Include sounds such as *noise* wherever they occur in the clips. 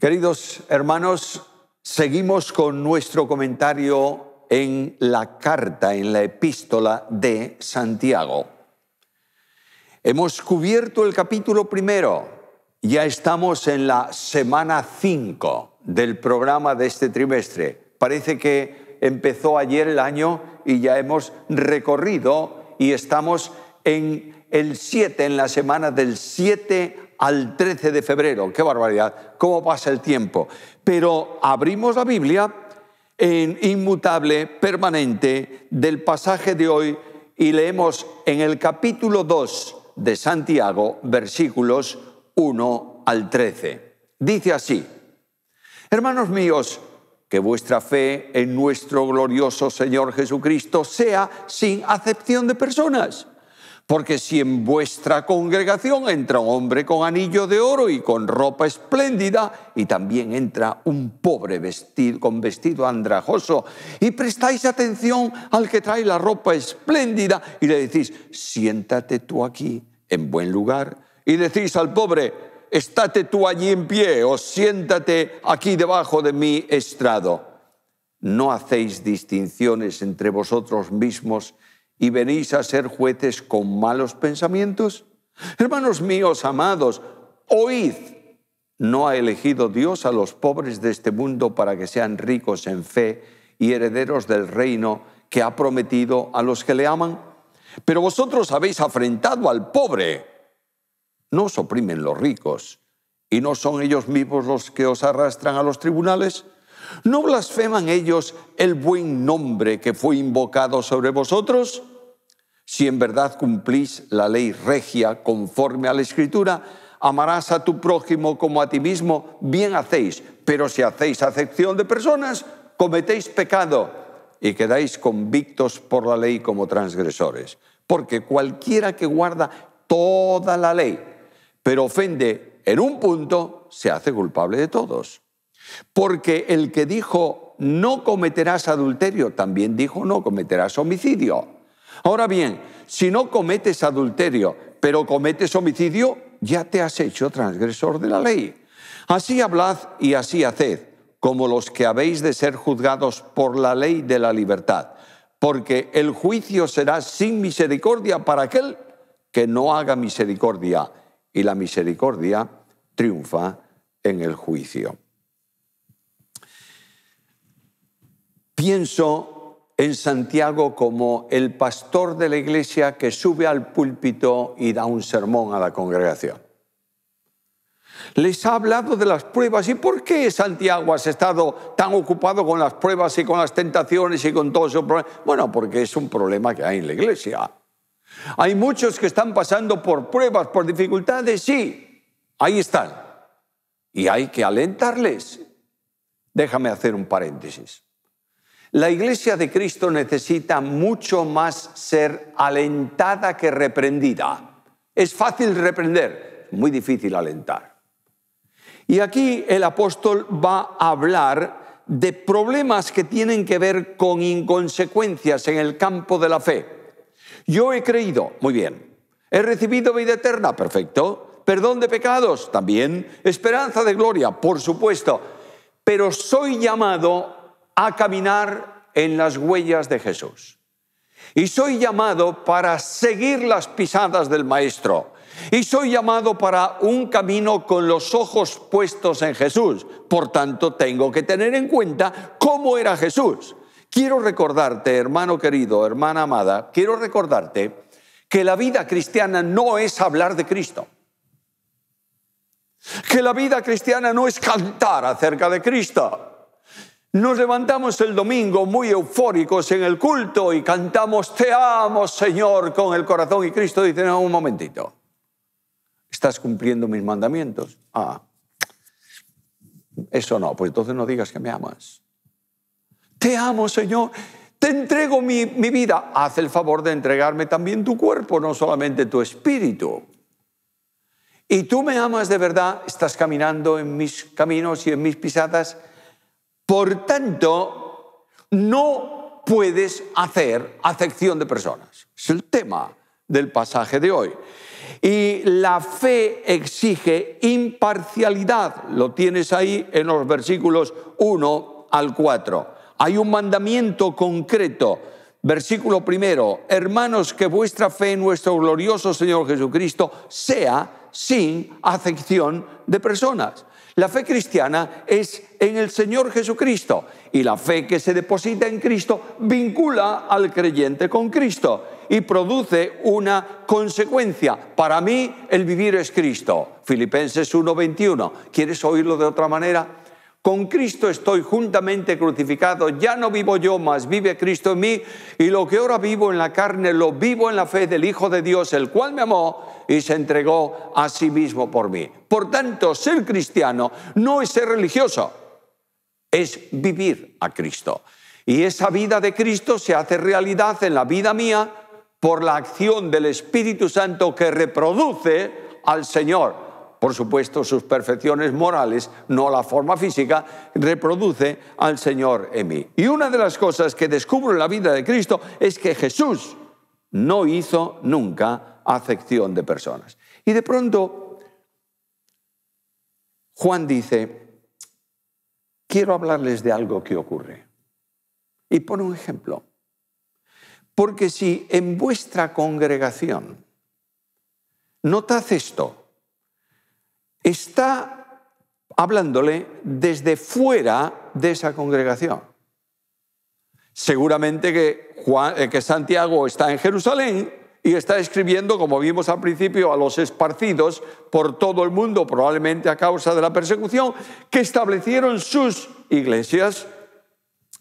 Queridos hermanos, seguimos con nuestro comentario en la carta, en la epístola de Santiago. Hemos cubierto el capítulo primero, ya estamos en la semana 5 del programa de este trimestre. Parece que empezó ayer el año y ya hemos recorrido y estamos en el 7, en la semana del 7 al 13 de febrero. ¡Qué barbaridad! ¿Cómo pasa el tiempo? Pero abrimos la Biblia en inmutable, permanente, del pasaje de hoy y leemos en el capítulo 2 de Santiago, versículos 1 al 13. Dice así, hermanos míos, que vuestra fe en nuestro glorioso Señor Jesucristo sea sin acepción de personas porque si en vuestra congregación entra un hombre con anillo de oro y con ropa espléndida, y también entra un pobre vestido con vestido andrajoso, y prestáis atención al que trae la ropa espléndida y le decís, siéntate tú aquí en buen lugar, y decís al pobre, estate tú allí en pie o siéntate aquí debajo de mi estrado. No hacéis distinciones entre vosotros mismos y venís a ser jueces con malos pensamientos? Hermanos míos amados, oíd, ¿no ha elegido Dios a los pobres de este mundo para que sean ricos en fe y herederos del reino que ha prometido a los que le aman? Pero vosotros habéis afrentado al pobre. No os oprimen los ricos, y no son ellos mismos los que os arrastran a los tribunales. ¿No blasfeman ellos el buen nombre que fue invocado sobre vosotros? Si en verdad cumplís la ley regia conforme a la escritura, amarás a tu prójimo como a ti mismo, bien hacéis, pero si hacéis acepción de personas, cometéis pecado y quedáis convictos por la ley como transgresores. Porque cualquiera que guarda toda la ley, pero ofende en un punto, se hace culpable de todos. Porque el que dijo, no cometerás adulterio, también dijo, no cometerás homicidio. Ahora bien, si no cometes adulterio, pero cometes homicidio, ya te has hecho transgresor de la ley. Así hablad y así haced, como los que habéis de ser juzgados por la ley de la libertad, porque el juicio será sin misericordia para aquel que no haga misericordia, y la misericordia triunfa en el juicio. Pienso en Santiago como el pastor de la iglesia que sube al púlpito y da un sermón a la congregación. Les ha hablado de las pruebas y por qué Santiago has estado tan ocupado con las pruebas y con las tentaciones y con todo esos Bueno, porque es un problema que hay en la iglesia. Hay muchos que están pasando por pruebas, por dificultades, sí, ahí están. Y hay que alentarles. Déjame hacer un paréntesis. La iglesia de Cristo necesita mucho más ser alentada que reprendida. Es fácil reprender, muy difícil alentar. Y aquí el apóstol va a hablar de problemas que tienen que ver con inconsecuencias en el campo de la fe. Yo he creído, muy bien. He recibido vida eterna, perfecto. Perdón de pecados, también. Esperanza de gloria, por supuesto. Pero soy llamado a caminar en las huellas de Jesús. Y soy llamado para seguir las pisadas del Maestro. Y soy llamado para un camino con los ojos puestos en Jesús. Por tanto, tengo que tener en cuenta cómo era Jesús. Quiero recordarte, hermano querido, hermana amada, quiero recordarte que la vida cristiana no es hablar de Cristo. Que la vida cristiana no es cantar acerca de Cristo. Nos levantamos el domingo muy eufóricos en el culto y cantamos Te amo, Señor, con el corazón. Y Cristo dice, no, un momentito. ¿Estás cumpliendo mis mandamientos? Ah, eso no, pues entonces no digas que me amas. Te amo, Señor. Te entrego mi, mi vida. Haz el favor de entregarme también tu cuerpo, no solamente tu espíritu. Y tú me amas de verdad, estás caminando en mis caminos y en mis pisadas por tanto, no puedes hacer acepción de personas. Es el tema del pasaje de hoy. Y la fe exige imparcialidad. Lo tienes ahí en los versículos 1 al 4. Hay un mandamiento concreto. Versículo primero, hermanos, que vuestra fe en nuestro glorioso Señor Jesucristo sea sin acepción de personas. La fe cristiana es en el Señor Jesucristo y la fe que se deposita en Cristo vincula al creyente con Cristo y produce una consecuencia. Para mí el vivir es Cristo. Filipenses 1:21. ¿Quieres oírlo de otra manera? Con Cristo estoy juntamente crucificado, ya no vivo yo, mas vive Cristo en mí, y lo que ahora vivo en la carne, lo vivo en la fe del Hijo de Dios, el cual me amó y se entregó a sí mismo por mí. Por tanto, ser cristiano no es ser religioso, es vivir a Cristo. Y esa vida de Cristo se hace realidad en la vida mía por la acción del Espíritu Santo que reproduce al Señor por supuesto, sus perfecciones morales, no la forma física, reproduce al Señor en mí. Y una de las cosas que descubro en la vida de Cristo es que Jesús no hizo nunca acepción de personas. Y de pronto, Juan dice, quiero hablarles de algo que ocurre. Y pone un ejemplo. Porque si en vuestra congregación, notad esto, está hablándole desde fuera de esa congregación. Seguramente que, eh, que Santiago está en Jerusalén y está escribiendo, como vimos al principio, a los esparcidos por todo el mundo, probablemente a causa de la persecución, que establecieron sus iglesias.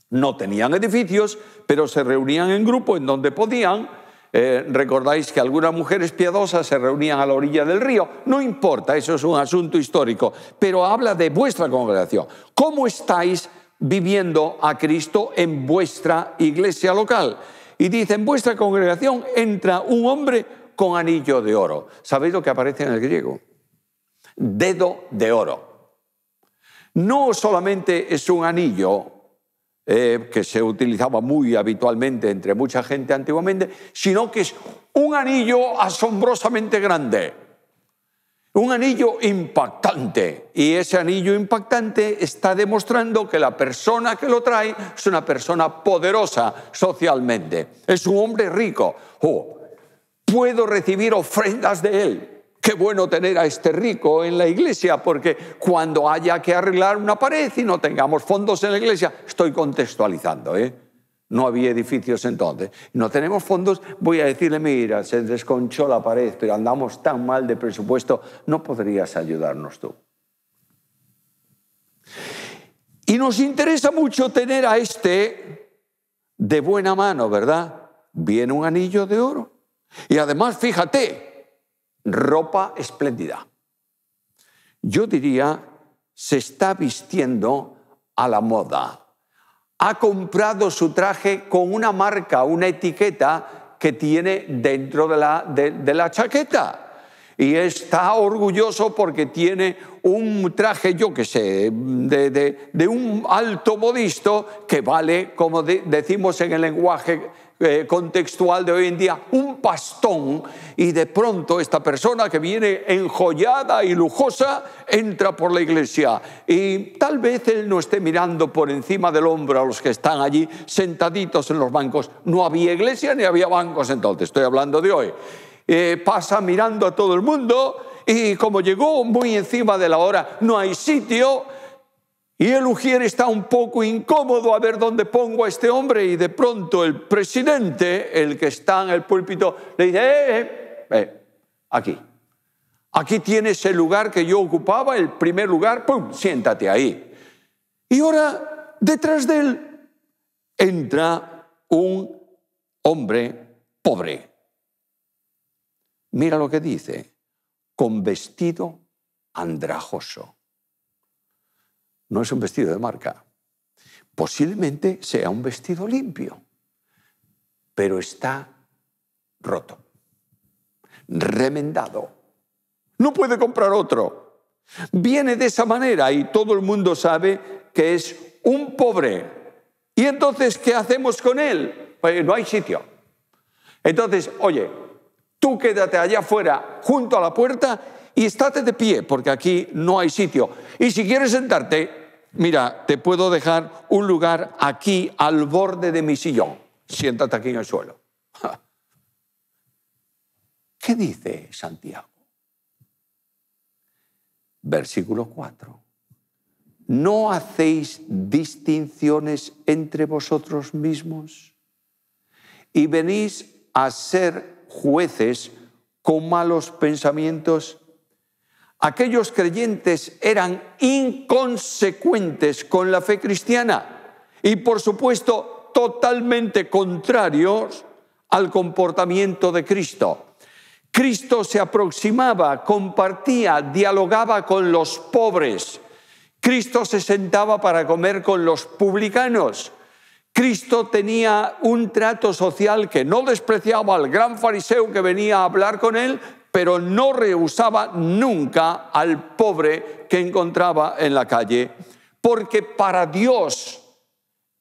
No tenían edificios, pero se reunían en grupo en donde podían eh, recordáis que algunas mujeres piadosas se reunían a la orilla del río. No importa, eso es un asunto histórico, pero habla de vuestra congregación. ¿Cómo estáis viviendo a Cristo en vuestra iglesia local? Y dice, en vuestra congregación entra un hombre con anillo de oro. ¿Sabéis lo que aparece en el griego? Dedo de oro. No solamente es un anillo eh, que se utilizaba muy habitualmente entre mucha gente antiguamente, sino que es un anillo asombrosamente grande, un anillo impactante. Y ese anillo impactante está demostrando que la persona que lo trae es una persona poderosa socialmente, es un hombre rico. Oh, puedo recibir ofrendas de él Qué bueno tener a este rico en la iglesia, porque cuando haya que arreglar una pared y no tengamos fondos en la iglesia, estoy contextualizando, ¿eh? No había edificios entonces. No tenemos fondos, voy a decirle, mira, se desconchó la pared, pero andamos tan mal de presupuesto, no podrías ayudarnos tú. Y nos interesa mucho tener a este de buena mano, ¿verdad? Viene un anillo de oro. Y además, fíjate, ropa espléndida. Yo diría, se está vistiendo a la moda. Ha comprado su traje con una marca, una etiqueta que tiene dentro de la, de, la chaqueta. Y está orgulloso porque tiene un traje, yo qué sé, de, de, un alto modisto que vale, como decimos en el lenguaje eh, contextual de hoy en día, un pastón y de pronto esta persona que viene enjollada y lujosa entra por la iglesia y tal vez él no esté mirando por encima del hombro a los que están allí sentaditos en los bancos. No había iglesia ni había bancos entonces, estoy hablando de hoy. Eh, pasa mirando a todo el mundo y como llegó muy encima de la hora, no hay sitio y el Ujier está un poco incómodo a ver dónde pongo a este hombre y de pronto el presidente, el que está en el púlpito, le dice, eh, eh, eh, aquí, aquí tienes el lugar que yo ocupaba, el primer lugar, ¡pum!, siéntate ahí. Y ahora, detrás de él, entra un hombre pobre. Mira lo que dice, con vestido andrajoso no es un vestido de marca. Posiblemente sea un vestido limpio, pero está roto, remendado. No puede comprar otro. Viene de esa manera y todo el mundo sabe que es un pobre. ¿Y entonces qué hacemos con él? Pues no hay sitio. Entonces, oye, tú quédate allá afuera junto a la puerta y estate de pie, porque aquí no hay sitio. Y si quieres sentarte, mira, te puedo dejar un lugar aquí al borde de mi sillón. Siéntate aquí en el suelo. ¿Qué dice Santiago? Versículo 4. ¿No hacéis distinciones entre vosotros mismos? Y venís a ser jueces con malos pensamientos Aquellos creyentes eran inconsecuentes con la fe cristiana y por supuesto totalmente contrarios al comportamiento de Cristo. Cristo se aproximaba, compartía, dialogaba con los pobres. Cristo se sentaba para comer con los publicanos. Cristo tenía un trato social que no despreciaba al gran fariseo que venía a hablar con él, pero no rehusaba nunca al pobre que encontraba en la calle, porque para Dios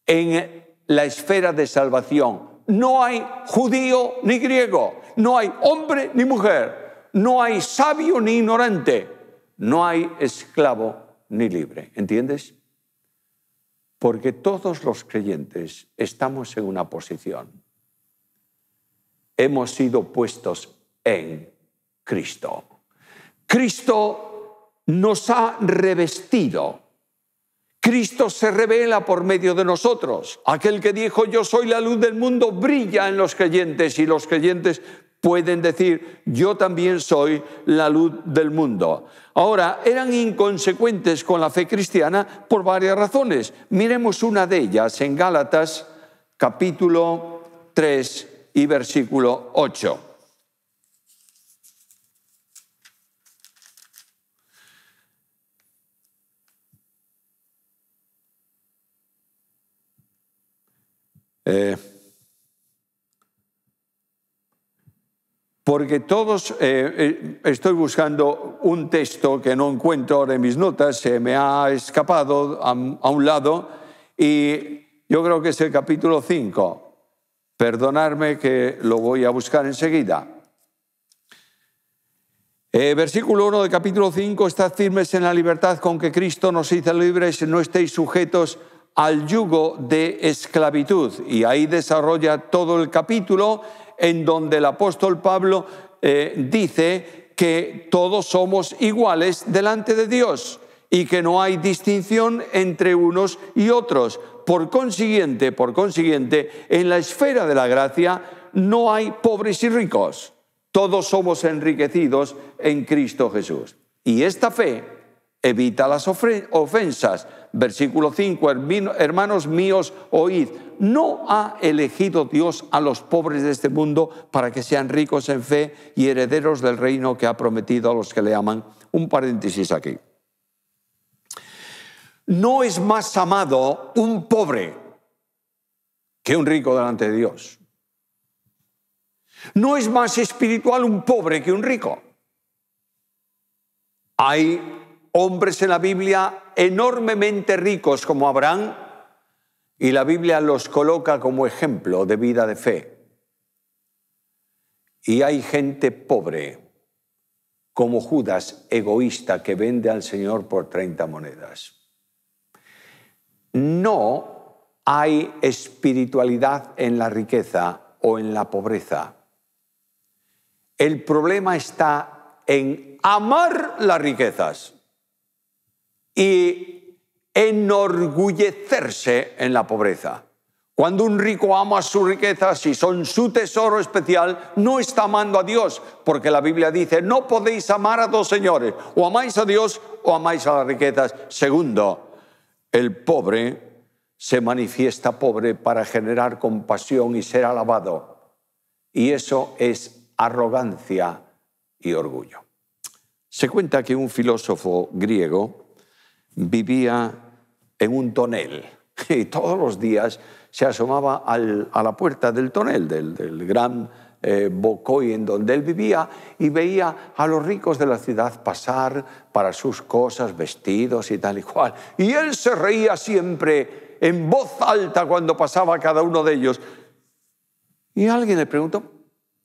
en la esfera de salvación no hay judío ni griego, no hay hombre ni mujer, no hay sabio ni ignorante, no hay esclavo ni libre, ¿entiendes? Porque todos los creyentes estamos en una posición. Hemos sido puestos en Cristo. Cristo nos ha revestido. Cristo se revela por medio de nosotros. Aquel que dijo, yo soy la luz del mundo, brilla en los creyentes y los creyentes pueden decir, yo también soy la luz del mundo. Ahora, eran inconsecuentes con la fe cristiana por varias razones. Miremos una de ellas en Gálatas capítulo 3 y versículo 8. Eh, porque todos, eh, eh, estoy buscando un texto que no encuentro ahora en mis notas, se me ha escapado a, un lado, y yo creo que es el capítulo 5. Perdonadme que lo voy a buscar enseguida. versículo 1 del capítulo 5, estad firmes en la libertad con que Cristo nos hizo libres, no estéis sujetos al yugo de esclavitud. Y ahí desarrolla todo el capítulo en donde el apóstol Pablo eh, dice que todos somos iguales delante de Dios y que no hay distinción entre unos y otros. Por consiguiente, por consiguiente, en la esfera de la gracia no hay pobres y ricos. Todos somos enriquecidos en Cristo Jesús. Y esta fe evita las ofensas, Versículo 5, hermanos míos, oíd, no ha elegido Dios a los pobres de este mundo para que sean ricos en fe y herederos del reino que ha prometido a los que le aman. Un paréntesis aquí. No es más amado un pobre que un rico delante de Dios. No es más espiritual un pobre que un rico. Hay hombres en la Biblia enormemente ricos como Abraham, y la Biblia los coloca como ejemplo de vida de fe. Y hay gente pobre, como Judas, egoísta, que vende al Señor por 30 monedas. No hay espiritualidad en la riqueza o en la pobreza. El problema está en amar las riquezas y enorgullecerse en la pobreza. Cuando un rico ama su riqueza, si son su tesoro especial, no está amando a Dios, porque la Biblia dice, no podéis amar a dos señores, o amáis a Dios o amáis a las riquezas. Segundo, el pobre se manifiesta pobre para generar compasión y ser alabado. Y eso es arrogancia y orgullo. Se cuenta que un filósofo griego, vivía en un tonel *laughs* y todos los días se asomaba a la puerta del tonel, del, gran eh, Bocoy en donde él vivía, y veía a los ricos de la ciudad pasar para sus cosas, vestidos y tal y cual. Y él se reía siempre en voz alta cuando pasaba cada uno de ellos. Y alguien le preguntó,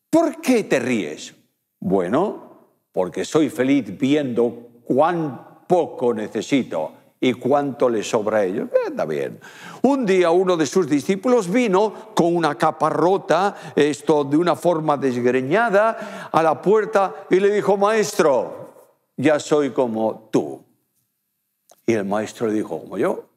¿por qué te ríes? Bueno, porque soy feliz viendo cuánto poco necesito y cuánto le sobra a ellos. Eh, bien. Un día uno de sus discípulos vino con una capa rota, esto de una forma desgreñada, a la puerta y le dijo, maestro, ya soy como tú. Y el maestro le dijo, ¿como yo?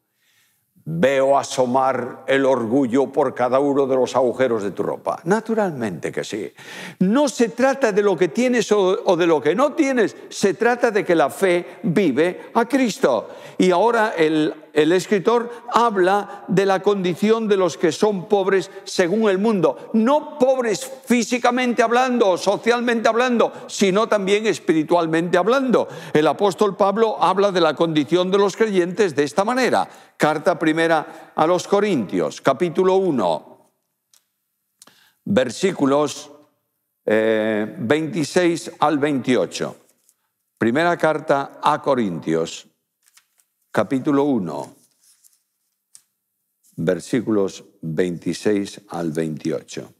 Veo asomar el orgullo por cada uno de los agujeros de tu ropa. Naturalmente que sí. No se trata de lo que tienes o de lo que no tienes, se trata de que la fe vive a Cristo. Y ahora el el escritor habla de la condición de los que son pobres según el mundo, no pobres físicamente hablando socialmente hablando, sino también espiritualmente hablando. El apóstol Pablo habla de la condición de los creyentes de esta manera. Carta primera a los Corintios, capítulo 1, versículos 26 eh, al 28. Primera carta a Corintios, capítulo 1, versículos 26 al 28.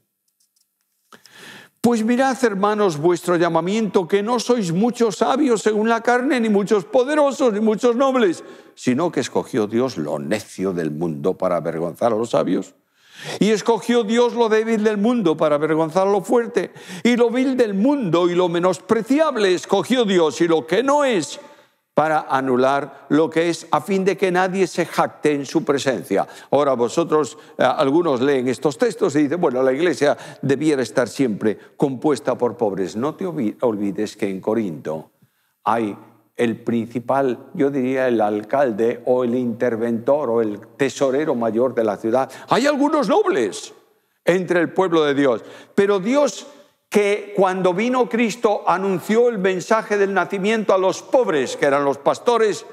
Pues mirad, hermanos, vuestro llamamiento, que no sois muchos sabios según la carne, ni muchos poderosos, ni muchos nobles, sino que escogió Dios lo necio del mundo para avergonzar a los sabios. Y escogió Dios lo débil del mundo para avergonzar a lo fuerte, y lo vil del mundo y lo menospreciable escogió Dios, y lo que no es, para anular lo que es, a fin de que nadie se jacte en su presencia. Ahora vosotros, eh, algunos leen estos textos y dicen, bueno, la iglesia debiera estar siempre compuesta por pobres. No te olvides que en Corinto hay el principal, yo diría el alcalde o el interventor o el tesorero mayor de la ciudad. Hay algunos nobles entre el pueblo de Dios, pero Dios que cuando vino Cristo anunció el mensaje del nacimiento a los pobres, que eran los pastores,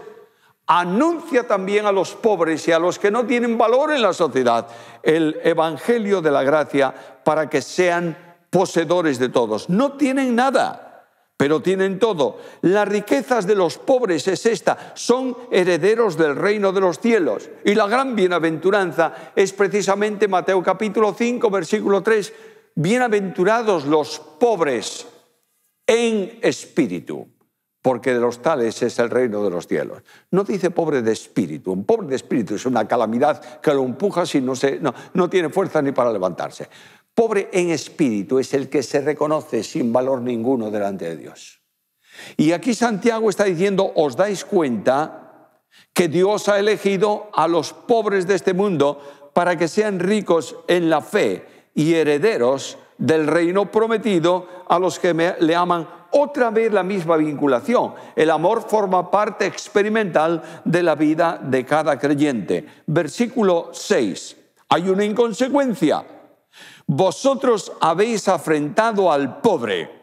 anuncia también a los pobres y a los que no tienen valor en la sociedad el Evangelio de la Gracia para que sean poseedores de todos. No tienen nada, pero tienen todo. Las riquezas de los pobres es esta, son herederos del reino de los cielos. Y la gran bienaventuranza es precisamente Mateo capítulo 5, versículo 3 bienaventurados los pobres en espíritu, porque de los tales es el reino de los cielos. No dice pobre de espíritu, un pobre de espíritu es una calamidad que lo empuja si no, se, no, no tiene fuerza ni para levantarse. Pobre en espíritu es el que se reconoce sin valor ninguno delante de Dios. Y aquí Santiago está diciendo, os dais cuenta que Dios ha elegido a los pobres de este mundo para que sean ricos en la fe y herederos del reino prometido a los que le aman otra vez la misma vinculación. El amor forma parte experimental de la vida de cada creyente. Versículo 6. Hay una inconsecuencia. Vosotros habéis afrentado al pobre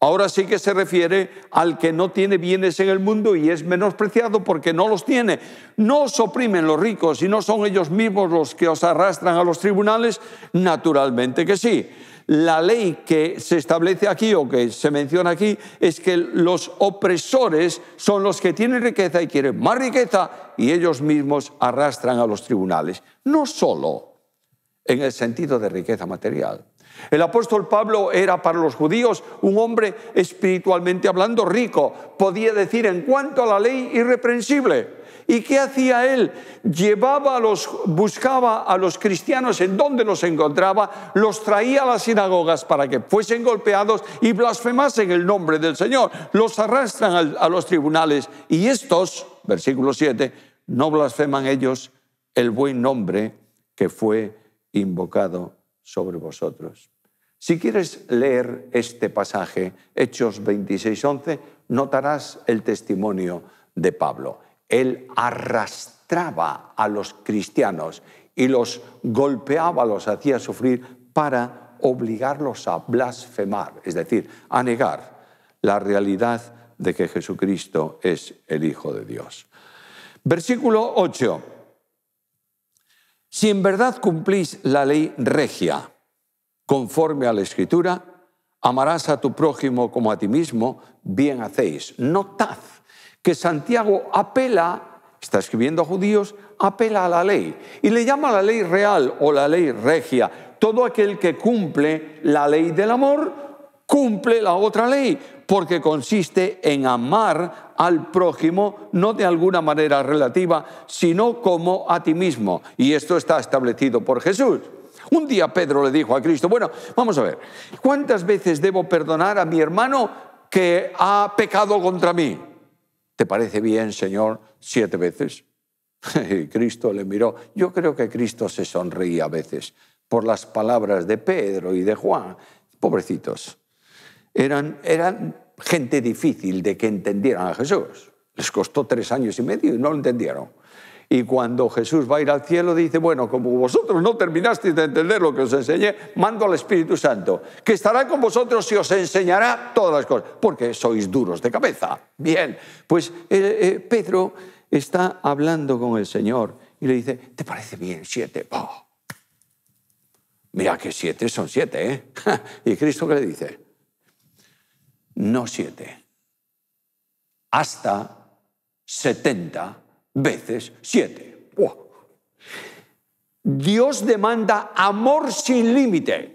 Ahora sí que se refiere al que no tiene bienes en el mundo y es menospreciado porque no los tiene. No os oprimen los ricos y no son ellos mismos los que os arrastran a los tribunales, naturalmente que sí. La ley que se establece aquí o que se menciona aquí es que los opresores son los que tienen riqueza y quieren más riqueza y ellos mismos arrastran a los tribunales. No solo en el sentido de riqueza material, el apóstol Pablo era para los judíos un hombre espiritualmente hablando rico, podía decir en cuanto a la ley irreprensible. ¿Y qué hacía él? Llevaba a los, buscaba a los cristianos en donde los encontraba, los traía a las sinagogas para que fuesen golpeados y blasfemasen el nombre del Señor. Los arrastran a los tribunales y estos, versículo 7, no blasfeman ellos el buen nombre que fue invocado sobre vosotros. Si quieres leer este pasaje, Hechos 26:11, notarás el testimonio de Pablo. Él arrastraba a los cristianos y los golpeaba, los hacía sufrir para obligarlos a blasfemar, es decir, a negar la realidad de que Jesucristo es el Hijo de Dios. Versículo 8. Si en verdad cumplís la ley regia, conforme a la escritura, amarás a tu prójimo como a ti mismo, bien hacéis. Notad que Santiago apela, está escribiendo a judíos, apela a la ley y le llama la ley real o la ley regia. Todo aquel que cumple la ley del amor cumple la otra ley, porque consiste en amar al prójimo no de alguna manera relativa, sino como a ti mismo. Y esto está establecido por Jesús. Un día Pedro le dijo a Cristo, bueno, vamos a ver, ¿cuántas veces debo perdonar a mi hermano que ha pecado contra mí? ¿Te parece bien, Señor, siete veces? *laughs* Cristo le miró. Yo creo que Cristo se sonreía a veces por las palabras de Pedro y de Juan. Pobrecitos, eran, gente difícil de que entendieran a Jesús. Les costó tres años y medio y no lo entendieron. Y cuando Jesús va a ir al cielo, dice, bueno, como vosotros no terminasteis de entender lo que os enseñé, mando al Espíritu Santo, que estará con vosotros y os enseñará todas las cosas, porque sois duros de cabeza. Bien, pues eh, eh, Pedro está hablando con el Señor y le dice, ¿te parece bien siete? Mira que siete son siete, ¿eh? *laughs* ¿Y Cristo qué le dice? no siete. Hasta setenta veces siete. Dios demanda amor sin límite.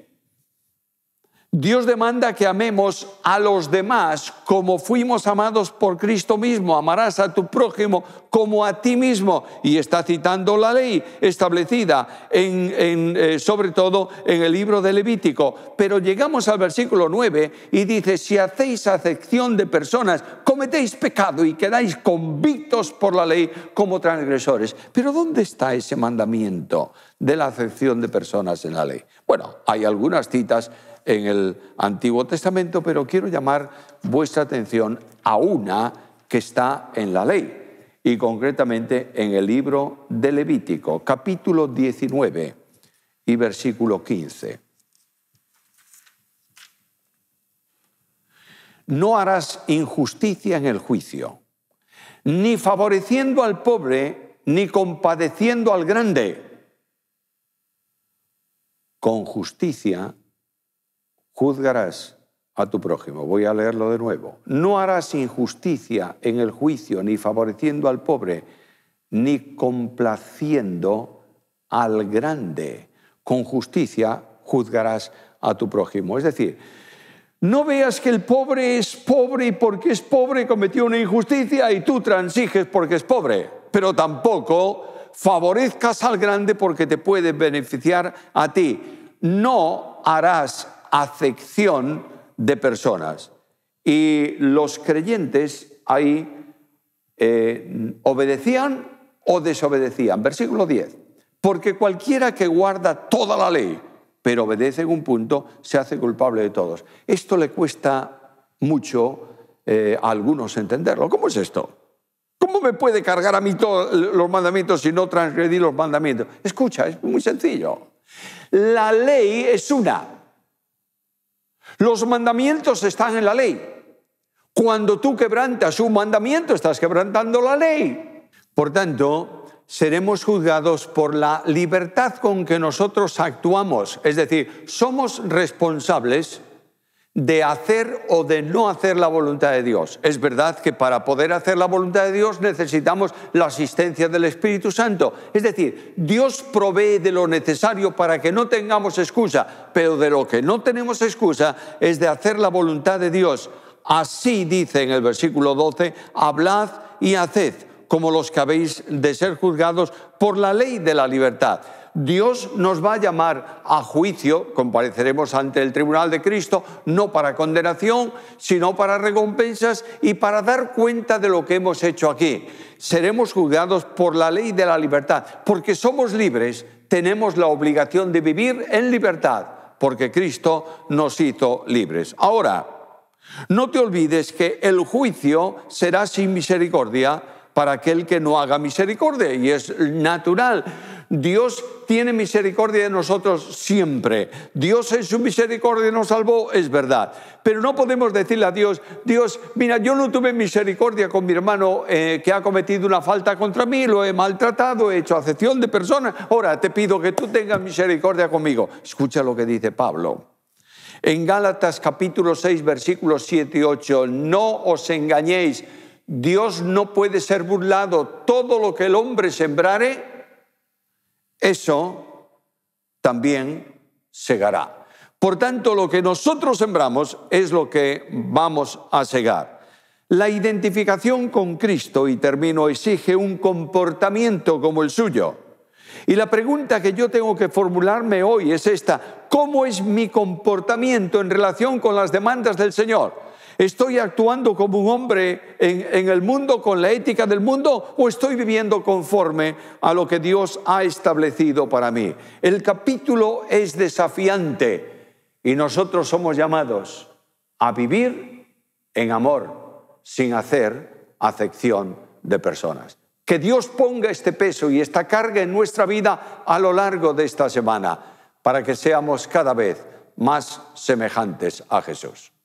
Dios demanda que amemos a los demás como fuimos amados por Cristo mismo. Amarás a tu prójimo como a ti mismo. Y está citando la ley establecida eh, sobre todo en el libro de Levítico. Pero llegamos al versículo 9 y dice, si hacéis acepción de personas, cometéis pecado y quedáis convictos por la ley como transgresores. Pero ¿dónde está ese mandamiento de la acepción de personas en la ley? Bueno, hay algunas citas en el Antiguo Testamento, pero quiero llamar vuestra atención a una que está en la ley y concretamente en el libro de Levítico, capítulo 19 y versículo 15. No harás injusticia en el juicio, ni favoreciendo al pobre, ni compadeciendo al grande. Con justicia juzgarás a tu prójimo. Voy a leerlo de nuevo. No harás injusticia en el juicio, ni favoreciendo al pobre, ni complaciendo al grande. Con justicia juzgarás a tu prójimo. Es decir, no veas que el pobre es pobre y porque es pobre cometió una injusticia y tú transiges porque es pobre, pero tampoco favorezcas al grande porque te puede beneficiar a ti. No harás acepción de personas. Y los creyentes ahí eh, obedecían o desobedecían. Versículo 10. Porque cualquiera que guarda toda la ley, pero obedece en un punto, se hace culpable de todos. Esto le cuesta mucho eh, a algunos entenderlo. ¿Cómo es esto? ¿Cómo me puede cargar a mí todos los mandamientos si no transgredí los mandamientos? Escucha, es muy sencillo. La ley es una, los mandamientos están en la ley. Cuando tú quebrantas un mandamiento, estás quebrantando la ley. Por tanto, seremos juzgados por la libertad con que nosotros actuamos. Es decir, somos responsables de hacer o de no hacer la voluntad de Dios. Es verdad que para poder hacer la voluntad de Dios necesitamos la asistencia del Espíritu Santo. Es decir, Dios provee de lo necesario para que no tengamos excusa, pero de lo que no tenemos excusa es de hacer la voluntad de Dios. Así dice en el versículo 12, hablad y haced como los que habéis de ser juzgados por la ley de la libertad. Dios nos va a llamar a juicio, compareceremos ante el tribunal de Cristo, no para condenación, sino para recompensas y para dar cuenta de lo que hemos hecho aquí. Seremos juzgados por la ley de la libertad, porque somos libres, tenemos la obligación de vivir en libertad, porque Cristo nos hizo libres. Ahora, no te olvides que el juicio será sin misericordia para aquel que no haga misericordia, y es natural Dios tiene misericordia de nosotros siempre. Dios en su misericordia nos salvó, es verdad. Pero no podemos decirle a Dios, Dios, mira, yo no tuve misericordia con mi hermano eh, que ha cometido una falta contra mí, lo he maltratado, he hecho acepción de personas, ahora te pido que tú tengas misericordia conmigo. Escucha lo que dice Pablo. En Gálatas capítulo 6, versículos 7 y 8, no os engañéis, Dios no puede ser burlado, todo lo que el hombre sembrare, eso también segará. Por tanto, lo que nosotros sembramos es lo que vamos a segar. La identificación con Cristo, y termino, exige un comportamiento como el suyo. Y la pregunta que yo tengo que formularme hoy es esta, ¿cómo es mi comportamiento en relación con las demandas del Señor? ¿Estoy actuando como un hombre en, el mundo con la ética del mundo o estoy viviendo conforme a lo que Dios ha establecido para mí? El capítulo es desafiante y nosotros somos llamados a vivir en amor sin hacer acepción de personas. Que Dios ponga este peso y esta carga en nuestra vida a lo largo de esta semana para que seamos cada vez más semejantes a Jesús.